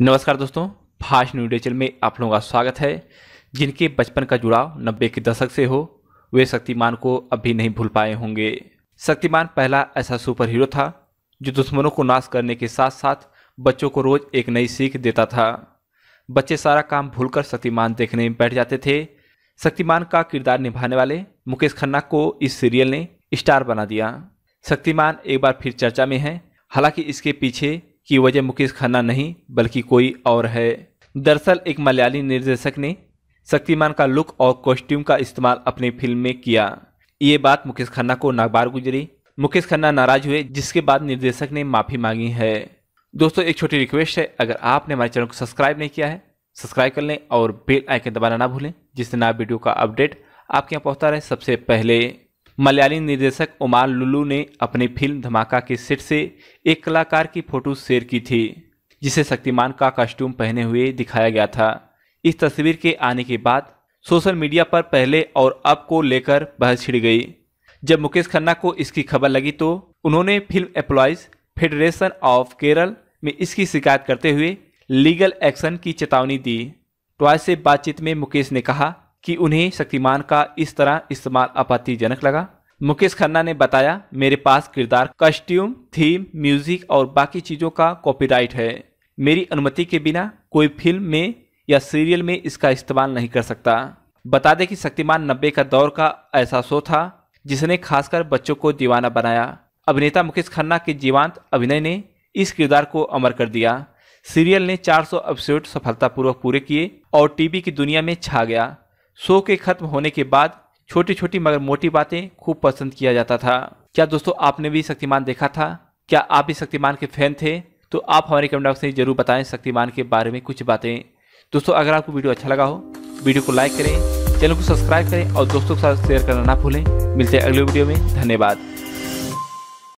नमस्कार दोस्तों fast news digital में आप लोगों का स्वागत है जिनके बचपन का जुड़ाव नब्बे के दशक से हो वे शक्तिमान को अभी नहीं भूल पाए होंगे शक्तिमान पहला ऐसा सुपर हीरो था जो दुश्मनों को नाश करने के साथ साथ बच्चों को रोज एक नई सीख देता था बच्चे सारा काम भूलकर शक्तिमान देखने में बैठ जाते थे शक्तिमान का किरदार निभाने वाले मुकेश खन्ना को इस सीरियल ने स्टार बना दिया शक्तिमान एक बार फिर चर्चा में है हालांकि इसके पीछे की वजह मुकेश खन्ना नहीं बल्कि कोई और है दरअसल एक मलयाली निर्देशक ने शक्तिमान का लुक और कॉस्ट्यूम का इस्तेमाल अपनी फिल्म में किया ये बात मुकेश खन्ना को नागबार गुजरी मुकेश खन्ना नाराज हुए जिसके बाद निर्देशक ने माफ़ी मांगी है दोस्तों एक छोटी रिक्वेस्ट है अगर आपने हमारे चैनल को सब्सक्राइब नहीं किया है सब्सक्राइब कर लें और बेल आइकन दबाना ना भूलें जिससे नया वीडियो का अपडेट आपके यहाँ पहुँचता रहे सबसे पहले मलयाली निर्देशक ओमान लुलू ने अपनी फिल्म धमाका के सेट से एक कलाकार की फोटो शेयर की थी जिसे शक्तिमान का कॉस्ट्यूम पहने हुए दिखाया गया था इस तस्वीर के आने के बाद सोशल मीडिया पर पहले और अब को लेकर बहस छिड़ गई जब मुकेश खन्ना को इसकी खबर लगी तो उन्होंने film employees federation of Kerala में इसकी शिकायत करते हुए लीगल एक्शन की चेतावनी दी ट्वाइस से बातचीत में मुकेश ने कहा कि उन्हें शक्तिमान का इस तरह इस्तेमाल आपत्तिजनक लगा मुकेश खन्ना ने बताया मेरे पास किरदार कॉस्ट्यूम थीम म्यूजिक और बाकी चीज़ों का कॉपीराइट है मेरी अनुमति के बिना कोई फिल्म में या सीरियल में इसका इस्तेमाल नहीं कर सकता बता दें कि शक्तिमान नब्बे का दौर का ऐसा शो था जिसने खासकर बच्चों को दीवाना बनाया अभिनेता मुकेश खन्ना के जीवांत अभिनय ने इस किरदार को अमर कर दिया सीरियल ने 400 एपिसोड सफलतापूर्वक पूरे किए और टीवी की दुनिया में छा गया शो के खत्म होने के बाद छोटी छोटी मगर मोटी बातें खूब पसंद किया जाता था क्या दोस्तों आपने भी शक्तिमान देखा था क्या आप भी शक्तिमान के फैन थे तो आप हमारे कमेंट बॉक्स में जरूर बताएं शक्तिमान के बारे में कुछ बातें दोस्तों अगर आपको वीडियो अच्छा लगा हो वीडियो को लाइक करें चैनल को सब्सक्राइब करें और दोस्तों के साथ शेयर करना ना भूलें मिलते हैं अगले वीडियो में धन्यवाद